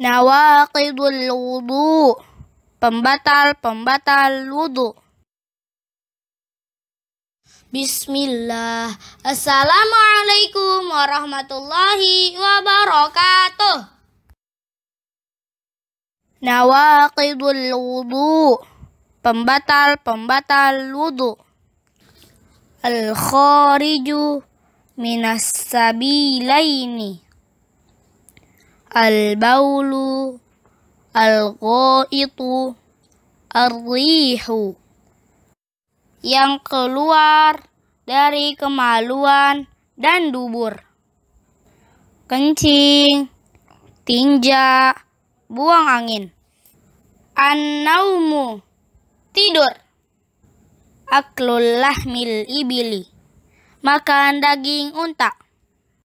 Nawaqidul wudu. Pembatal-pembatal wudu. Bismillah. Assalamualaikum warahmatullahi wabarakatuh. Nawaqidul wudu. Pembatal-pembatal wudu. Al-khariju minas sabilaini al-baulu, al-ghaitu, ar-rihu. Yang keluar dari kemaluan dan dubur. Kencing, tinja, buang angin. An-naumu, tidur. Aklul lahmil ibili, makan daging unta.